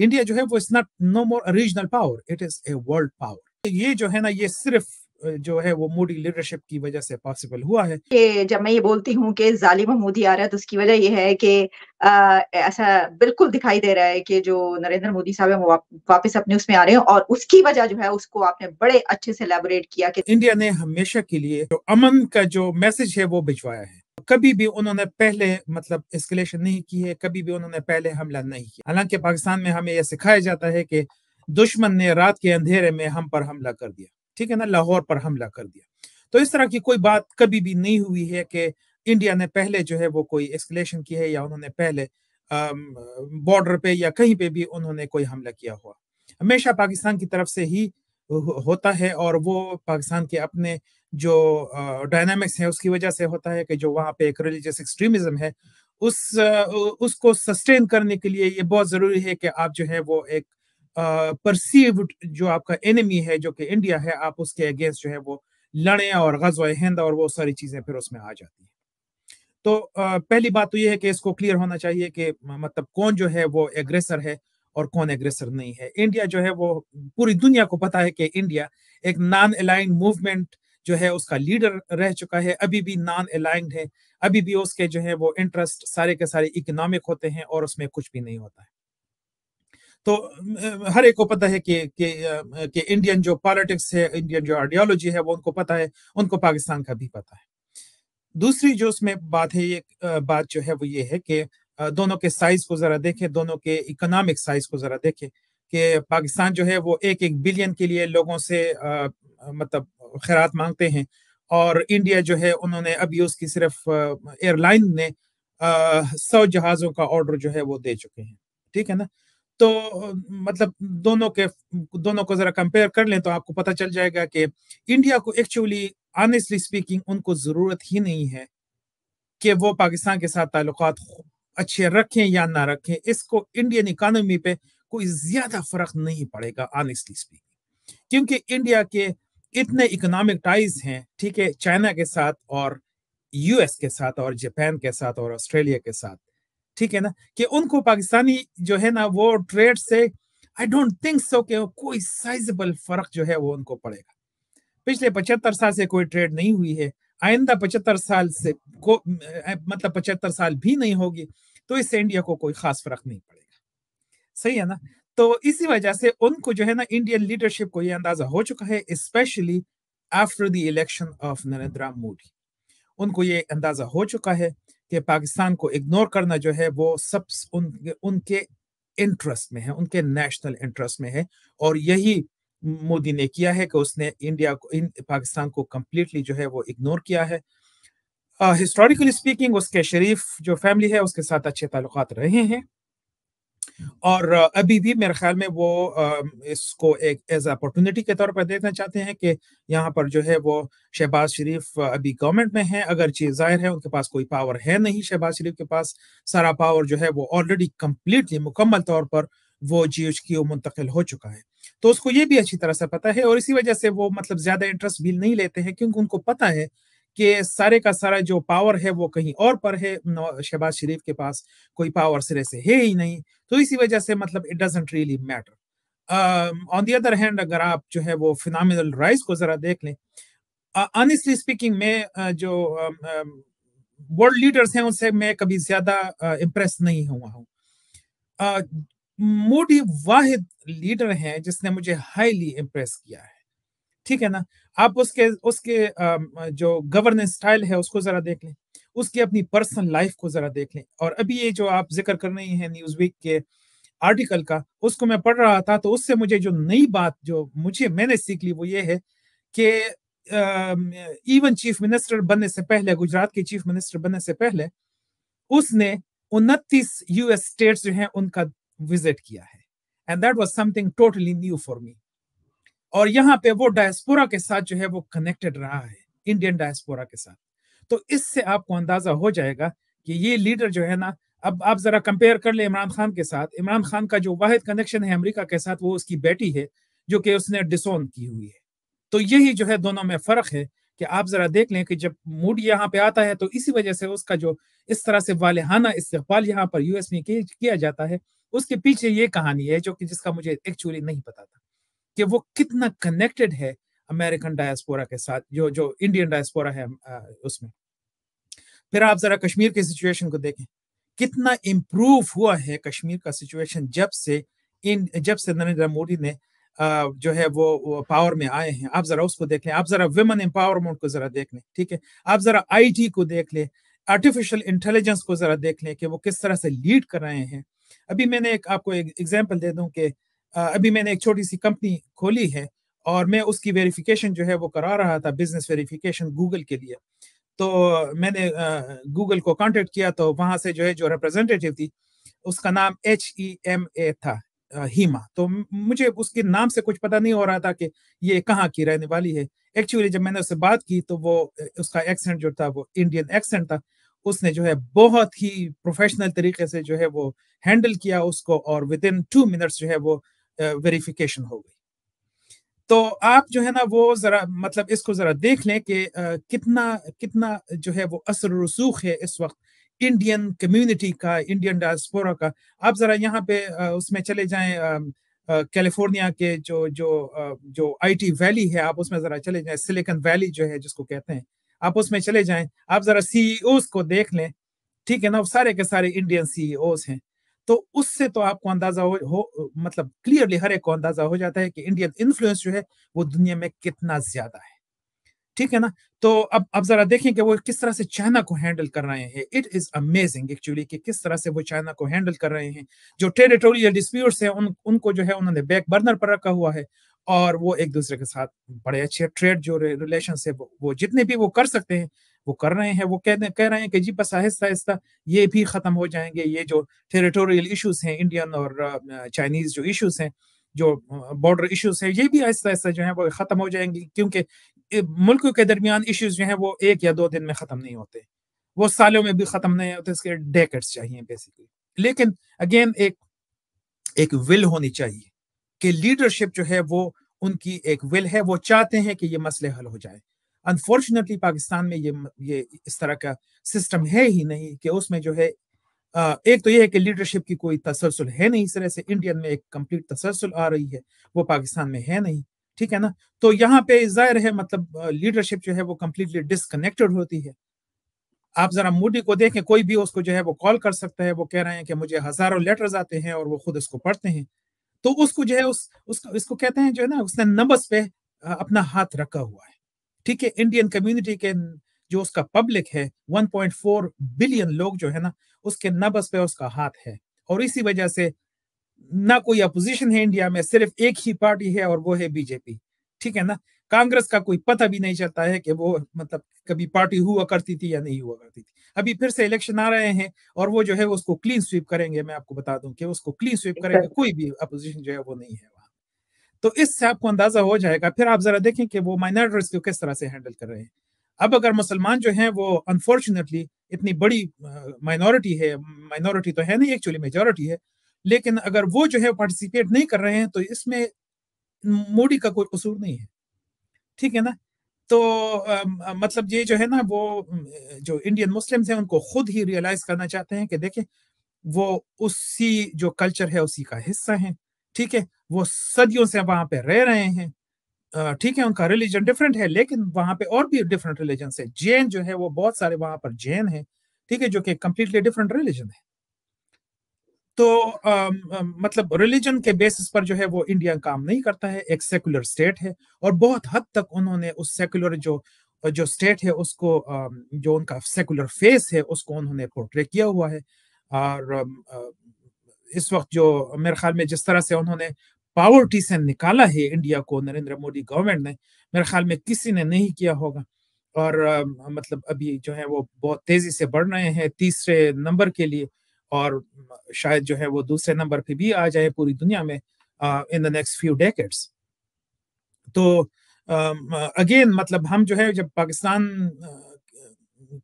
India जो है वो is not no more regional power it is a world power ये जो है ना ये सिर्फ जो है वो मोदी लीडरशिप की वजह से पॉसिबल हुआ है कि जब मैं ये बोलती हूँ कि जालिम मोदी आ रहा है तो उसकी वजह ये है कि ऐसा बिल्कुल दिखाई दे रहा है कि जो नरेंद्र मोदी साहब है वो वापस अपने उसमें आ रहे हैं और उसकी वजह जो है उसको आपने बड़े अच्छे से लेबोरेट किया कि इंडिया ने हमेशा के लिए जो अमन का जो मैसेज है वो भिजवाया है कभी भी उन्होंने पहले मतलब एस्केलेशन नहीं की है कभी भी उन्होंने पहले हमला नहीं किया हालांकि पाकिस्तान में हमें यह सिखाया जाता है कि दुश्मन ने रात के अंधेरे में हम पर हमला कर दिया ठीक है ना लाहौर पर हमला कर दिया तो इस तरह की कोई बात कभी भी नहीं हुई है कि इंडिया ने पहले जो है वो कोई एस्केलेशन की है या उन्होंने पहले बॉर्डर पे या कहीं पे भी उन्होंने कोई हमला किया हुआ हमेशा पाकिस्तान की तरफ से ही होता है और वो पाकिस्तान के अपने जो डायनामिक्स है उसकी वजह से होता है कि जो वहाँ पे एक रिलीजियस एक्सट्रीमिज्म है उस उसको सस्टेन करने के लिए ये बहुत ज़रूरी है कि आप जो है वो एक परसीव जो आपका एनिमी है जो कि इंडिया है आप उसके अगेंस्ट जो है वो लड़े और गजो हिंद और वो सारी चीज़ें फिर उसमें आ जाती हैं तो पहली बात तो ये है कि इसको क्लियर होना चाहिए कि मतलब कौन जो है वो एग्रेसर है और कौन एग्रेसर नहीं है इंडिया जो है वो पूरी दुनिया को पता है कि इंडिया एक नॉन अलाइन मूवमेंट जो है उसका लीडर रह चुका है अभी भी नॉन अलाइंड है अभी भी उसके जो है वो इंटरेस्ट सारे के सारे इकोनॉमिक होते हैं और उसमें कुछ भी नहीं होता है तो हर एक को पता है कि कि, कि इंडियन जो पॉलिटिक्स है इंडियन जो आइडियोलॉजी है वो उनको पता है उनको पाकिस्तान का भी पता है दूसरी जो उसमें बात है ये बात जो है वो ये है कि दोनों के साइज को जरा देखें दोनों के इकोनॉमिक साइज को जरा देखें कि पाकिस्तान जो है वो एक एक बिलियन के लिए लोगों से आ, मतलब खैरात मांगते हैं और इंडिया जो है उन्होंने अभी उसकी सिर्फ एयरलाइन ने सौ जहाज़ों का ऑर्डर जो है वो दे चुके हैं ठीक है ना तो मतलब दोनों के दोनों को जरा कंपेयर कर लें तो आपको पता चल जाएगा कि इंडिया को एक्चुअली ऑनेस्टली स्पीकिंग उनको ज़रूरत ही नहीं है कि वो पाकिस्तान के साथ ताल्लुक अच्छे रखें या ना रखें इसको इंडियन इकानमी पे कोई ज्यादा फर्क नहीं पड़ेगा ऑनेस्टली स्पीकिंग क्योंकि इंडिया के इतने इकोनॉमिक टाइज हैं ठीक है चाइना के साथ और यूएस के साथ और जापान के साथ और ऑस्ट्रेलिया के साथ ठीक है ना कि उनको पाकिस्तानी जो है ना वो ट्रेड से आई डोंट थिंक सो कि कोई साइजेबल फर्क जो है वो उनको पड़ेगा पिछले पचहत्तर साल से कोई ट्रेड नहीं हुई है आइंदा पचहत्तर साल से को मतलब पचहत्तर साल भी नहीं होगी तो इससे इंडिया को कोई खास फर्क नहीं पड़ेगा सही है ना तो इसी वजह से उनको जो है ना इंडियन लीडरशिप को ये अंदाजा हो चुका है specially after the election of Narendra Modi उनको ये अंदाजा हो चुका है कि पाकिस्तान को इग्नोर करना जो है वो सब उन, उनके इंटरेस्ट में है उनके नेशनल इंटरेस्ट में है और यही मोदी ने किया है कि उसने इंडिया को इन पाकिस्तान को कम्प्लीटली जो है वो इग्नोर किया है हिस्टोरिकली uh, स्पीकिंग उसके शरीफ जो फैमिली है उसके साथ अच्छे ताल्लुक रहे हैं और अभी भी मेरे ख्याल में वो इसको एक एज अपॉर्चुनिटी के तौर पर देखना चाहते हैं कि यहाँ पर जो है वो शहबाज शरीफ अभी गवर्नमेंट में है अगर चीज जाहिर है उनके पास कोई पावर है नहीं शहबाज शरीफ के पास सारा पावर जो है वो ऑलरेडी कम्प्लीटली मुकम्मल तौर पर वो जी एच क्यू मुंतकिल हो चुका है तो उसको ये भी अच्छी तरह से पता है और इसी वजह से वो मतलब ज्यादा इंटरेस्ट भी नहीं लेते हैं क्योंकि उनको पता है कि सारे का सारा जो पावर है वो कहीं और पर है शहबाज शरीफ के पास कोई पावर सिरे से है ही नहीं तो इसी वजह से मतलब it doesn't really matter on the other hand अगर आप जो है वो फिनल राइस को जरा देख लें ऑनेस्टली स्पीकिंग में जो वर्ल्ड uh, लीडर्स हैं उनसे मैं कभी ज्यादा इम्प्रेस नहीं हुआ हूँ मोदी वाहिद लीडर हैं जिसने मुझे हाईली इम्प्रेस किया है ठीक है ना आप उसके उसके जो गवर्नेंस स्टाइल है उसको जरा देख लें उसकी अपनी पर्सनल लाइफ को जरा देख लें और अभी ये जो आप जिक्र कर रही हैं न्यूज वीक के आर्टिकल का उसको मैं पढ़ रहा था तो उससे मुझे जो नई बात जो मुझे मैंने सीख ली वो ये है कि इवन चीफ मिनिस्टर बनने से पहले गुजरात के चीफ मिनिस्टर बनने से पहले उसने उनतीस यूएस स्टेट्स जो हैं उनका विजिट किया है and that was something totally new for me और यहाँ पे वो डायस्पोरा के साथ जो है वो कनेक्टेड रहा है इंडियन डायस्पोरा के साथ तो इससे आपको अंदाजा हो जाएगा कि ये लीडर जो है ना अब आप जरा कंपेयर कर ले इमरान खान के साथ इमरान खान का जो वाहिद कनेक्शन है अमेरिका के साथ वो उसकी बेटी है जो कि उसने डिसोन की हुई है तो यही जो है दोनों में फर्क है कि आप जरा देख लें कि जब मूड यहाँ पे आता है तो इसी वजह से उसका जो इस तरह से वालहाना इस्तेबाल यहाँ पर यूएस में किया जाता है उसके पीछे ये कहानी है जो कि जिसका मुझे एक्चुअली नहीं पता था कि वो कितना कनेक्टेड है अमेरिकन डायस्पोरा के साथ जो जो इंडियन डायस्पोरा है उसमें फिर आप जरा कश्मीर की सिचुएशन को देखें कितना इम्प्रूव हुआ है कश्मीर का सिचुएशन जब से इन जब से नरेंद्र मोदी ने जो है वो, वो पावर में आए हैं आप जरा उसको देख लें आप जरा वुमेन एम्पावरमेंट को जरा देख लें ठीक है आप जरा आईटी को देख लें आर्टिफिशियल इंटेलिजेंस को जरा देख लें कि वो किस तरह से लीड कर रहे हैं अभी मैंने एक आपको एक एग्जाम्पल दे दूं कि अभी मैंने एक छोटी सी कंपनी खोली है और मैं उसकी वेरिफिकेशन जो है वो करा रहा था बिजनेस वेरिफिकेशन गूगल के लिए तो मैंने गूगल को कांटेक्ट किया तो वहां से जो है जो रिप्रेजेंटेटिव थी उसका नाम एच ई एम ए था हीमा तो मुझे उसके नाम से कुछ पता नहीं हो रहा था कि ये कहाँ की रहने वाली है एक्चुअली जब मैंने उससे बात की तो वो उसका एक्सेंट जो था वो इंडियन एक्सेंट था उसने जो है बहुत ही प्रोफेशनल तरीके से जो है वो हैंडल किया उसको और विद इन टू मिनट्स जो है वो वेरिफिकेशन हो गई तो आप जो है ना वो जरा मतलब इसको जरा देख लें कि कितना कितना जो है वो असर रसूख है इस वक्त इंडियन कम्युनिटी का इंडियन डायस्पोरा का आप जरा यहाँ पे उसमें चले जाएं कैलिफोर्निया के जो जो जो आईटी वैली है आप उसमें जरा चले जाएं सिलिकॉन वैली जो है जिसको कहते हैं आप उसमें चले जाएं आप जरा सीईओ e को देख लें ठीक है ना सारे के सारे इंडियन सीईओ e हैं तो उससे तो आपको अंदाजा हो, हो मतलब क्लियरली हर एक को अंदाजा हो जाता है कि इंडियन इन्फ्लुएंस जो है वो दुनिया में कितना ज्यादा है ठीक है ना तो अब अब जरा देखें कि वो किस तरह से चाइना को हैंडल कर रहे हैं इट इज अमेजिंग एक्चुअली कि किस तरह से वो चाइना को हैंडल कर रहे हैं जो टेरिटोरियल डिस्प्यूट्स हैं उन उनको जो है उन्होंने बैक बर्नर पर रखा हुआ है और वो एक दूसरे के साथ बड़े अच्छे ट्रेड जो रिलेशन है वो जितने भी वो कर सकते हैं वो कर रहे हैं वो कह कह रहे हैं कि जी बस आहिस्ता आहिस्ता ये भी खत्म हो जाएंगे ये जो टेरिटोरियल इश्यूज हैं इंडियन और चाइनीज जो इश्यूज हैं जो बॉर्डर इश्यूज हैं ये भी आहिस्ता आहिस्ता जो है वो खत्म हो जाएंगे क्योंकि मुल्कों के दरमियान इश्यूज जो है वो एक या दो दिन में खत्म नहीं होते वो सालों में भी खत्म नहीं होते इसके डेकेट्स चाहिए बेसिकली लेकिन अगेन एक एक विल होनी चाहिए कि लीडरशिप जो है वो उनकी एक विल है वो चाहते हैं कि ये मसले हल हो जाए अनफॉर्चुनेटली पाकिस्तान में ये ये इस तरह का सिस्टम है ही नहीं कि उसमें जो है एक तो यह है कि लीडरशिप की कोई तसलसल है नहीं इस तरह से इंडियन में एक कंप्लीट तसलसल आ रही है वो पाकिस्तान में है नहीं ठीक है ना तो यहाँ पे जाहिर है मतलब लीडरशिप जो है वो कम्प्लीटली डिसकनेक्टेड होती है आप जरा मोदी को देखें कोई भी उसको जो है वो कॉल कर सकता है वो कह रहे हैं कि मुझे हजारों लेटर्स आते हैं और वो खुद इसको पढ़ते हैं तो उसको जो है उस उसको इसको कहते हैं जो है ना उसने नंबर्स पे अपना हाथ रखा हुआ है ठीक है इंडियन कम्युनिटी के जो उसका पब्लिक है 1.4 बिलियन लोग जो है ना उसके नबस पे उसका हाथ है और इसी वजह से ना कोई अपोजिशन है इंडिया में सिर्फ एक ही पार्टी है और वो है बीजेपी ठीक है ना कांग्रेस का कोई पता भी नहीं चलता है कि वो मतलब कभी पार्टी हुआ करती थी या नहीं हुआ करती थी अभी फिर से इलेक्शन आ रहे हैं और वो जो है उसको क्लीन स्वीप करेंगे मैं आपको बता दूं कि उसको क्लीन स्वीप करेंगे कोई भी अपोजिशन जो है वो नहीं है तो इससे आपको अंदाजा हो जाएगा फिर आप जरा देखें कि वो माइनॉरिटीज को किस तरह से हैंडल कर रहे हैं अब अगर मुसलमान जो हैं वो अनफॉर्चुनेटली इतनी बड़ी माइनॉरिटी है माइनॉरिटी तो है नहीं एक्चुअली मेजोरिटी है लेकिन अगर वो जो है पार्टिसिपेट नहीं कर रहे हैं तो इसमें मोदी का कोई कसूर नहीं है ठीक है ना तो आ, मतलब ये जो है ना वो जो इंडियन मुस्लिम्स हैं उनको खुद ही रियलाइज करना चाहते हैं कि देखें वो उसी जो कल्चर है उसी का हिस्सा है ठीक है वो सदियों से वहां पे रह रहे हैं ठीक है उनका रिलीजन डिफरेंट है लेकिन वहां पे और भी डिफरेंट रिलीजन है जैन जो है वो बहुत सारे वहां पर जैन है ठीक है जो कि कंप्लीटली डिफरेंट रिलीजन है तो आ, मतलब रिलीजन के बेसिस पर जो है वो इंडिया काम नहीं करता है एक सेकुलर स्टेट है और बहुत हद तक उन्होंने उस सेकुलर जो जो स्टेट है उसको जो उनका सेकुलर फेस है उसको उन्होंने पोर्ट्रे किया हुआ है और इस वक्त जो मेरे ख्याल में जिस तरह से उन्होंने पावर्टी से निकाला है इंडिया को नरेंद्र मोदी गवर्नमेंट ने मेरे ख्याल में किसी ने नहीं किया होगा और आ, मतलब अभी जो है वो बहुत तेजी से बढ़ रहे हैं तीसरे नंबर के लिए और शायद जो है वो दूसरे नंबर पे भी आ जाए पूरी दुनिया में in the next few decades तो अगेन मतलब हम जो है जब पाकिस्तान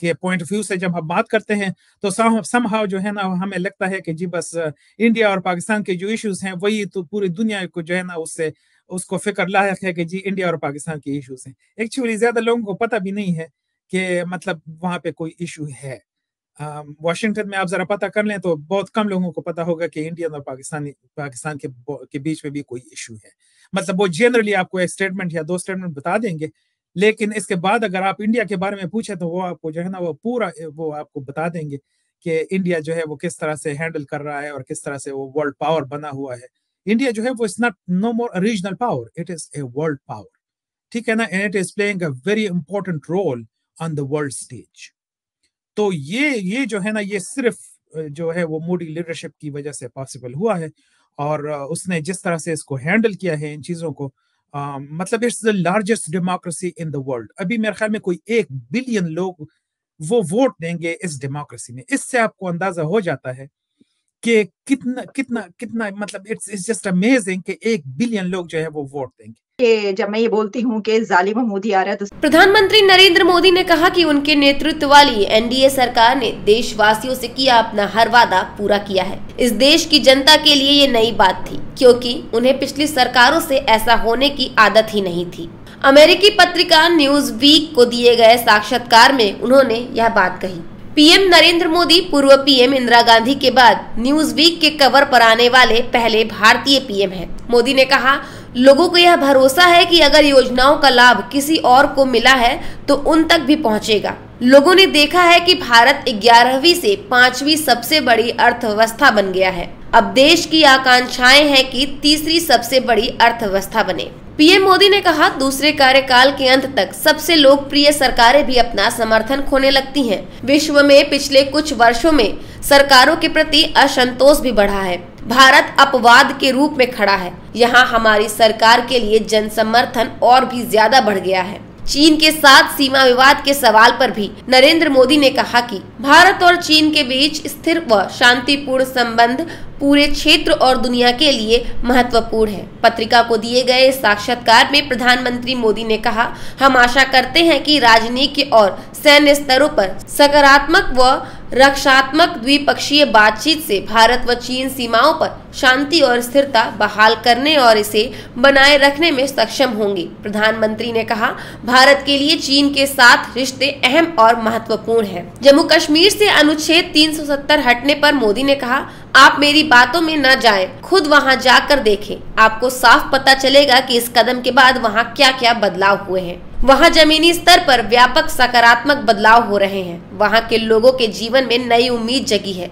के पॉइंट ऑफ व्यू से जब हम बात करते हैं तो समहाव जो है ना हमें लगता है कि जी बस इंडिया uh, और पाकिस्तान के जो इश्यूज हैं वही तो पूरी दुनिया को जो है ना उससे उसको फिक्र लायक है कि जी इंडिया और पाकिस्तान के इश्यूज हैं एक्चुअली ज्यादा लोगों को पता भी नहीं है कि मतलब वहाँ पे कोई इशू है वाशिंगटन um, में आप जरा पता कर लें तो बहुत कम लोगों को पता होगा कि इंडियन और पाकिस्तानी पाकिस्तान के के बीच में भी कोई इशू है मतलब वो जनरली आपको एक स्टेटमेंट या दो स्टेटमेंट बता देंगे लेकिन इसके बाद अगर आप इंडिया के बारे में पूछे तो वो आपको जो है ना वो पूरा वो आपको बता देंगे कि इंडिया जो है वो किस तरह से हैंडल कर रहा है और किस तरह से वो वर्ल्ड पावर बना हुआ है इंडिया जो है वो is not no more regional power it is a world power ठीक है ना and it is playing a very important role on the world stage तो ये ये जो है ना ये सिर्फ जो है वो मोडी लीडरशिप की वजह से पॉसिबल हुआ है और उसने जिस तरह से इसको हैंडल किया है इन चीजों को मतलब it's the largest democracy in the world अभी मेरे ख्याल में कोई एक बिलियन लोग वो वोट देंगे इस डेमोक्रेसी में इससे आपको अंदाजा हो जाता है कि कितना कितना कितना मतलब इट्स इट्स जस्ट अमेजिंग कि एक बिलियन लोग जो है वो वोट देंगे कि जब मैं ये बोलती हूँ कि जालिम महमूदी आ रहा है तो प्रधानमंत्री नरेंद्र मोदी ने कहा कि उनके नेतृत्व वाली एनडीए सरकार ने देशवासियों से किया अपना हर वादा पूरा किया है इस देश की जनता के लिए ये नई बात थी क्योंकि उन्हें पिछली सरकारों से ऐसा होने की आदत ही नहीं थी अमेरिकी पत्रिका न्यूज वीक को दिए गए साक्षात्कार में उन्होंने यह बात कही पीएम नरेंद्र मोदी पूर्व पीएम इंदिरा गांधी के बाद न्यूज वीक के कवर पर आने वाले पहले भारतीय पीएम हैं। मोदी ने कहा लोगों को यह भरोसा है कि अगर योजनाओं का लाभ किसी और को मिला है तो उन तक भी पहुंचेगा लोगों ने देखा है कि भारत ग्यारहवीं से पांचवी सबसे बड़ी अर्थव्यवस्था बन गया है अब देश की आकांक्षाएं हैं कि तीसरी सबसे बड़ी अर्थव्यवस्था बने पीएम मोदी ने कहा दूसरे कार्यकाल के अंत तक सबसे लोकप्रिय सरकारें भी अपना समर्थन खोने लगती हैं। विश्व में पिछले कुछ वर्षों में सरकारों के प्रति असंतोष भी बढ़ा है भारत अपवाद के रूप में खड़ा है यहाँ हमारी सरकार के लिए जन समर्थन और भी ज्यादा बढ़ गया है चीन के साथ सीमा विवाद के सवाल पर भी नरेंद्र मोदी ने कहा कि भारत और चीन के बीच स्थिर व शांतिपूर्ण संबंध पूरे क्षेत्र और दुनिया के लिए महत्वपूर्ण है पत्रिका को दिए गए साक्षात्कार में प्रधानमंत्री मोदी ने कहा हम आशा करते हैं कि राजनीतिक और सैन्य स्तरों पर सकारात्मक व रक्षात्मक द्विपक्षीय बातचीत से भारत व चीन सीमाओं पर शांति और स्थिरता बहाल करने और इसे बनाए रखने में सक्षम होंगे प्रधानमंत्री ने कहा भारत के लिए चीन के साथ रिश्ते अहम और महत्वपूर्ण हैं। जम्मू कश्मीर से अनुच्छेद 370 हटने पर मोदी ने कहा आप मेरी बातों में न जाएं, खुद वहां जाकर देखें आपको साफ पता चलेगा कि इस कदम के बाद वहां क्या क्या बदलाव हुए हैं वहां जमीनी स्तर पर व्यापक सकारात्मक बदलाव हो रहे हैं वहां के लोगों के जीवन में नई उम्मीद जगी है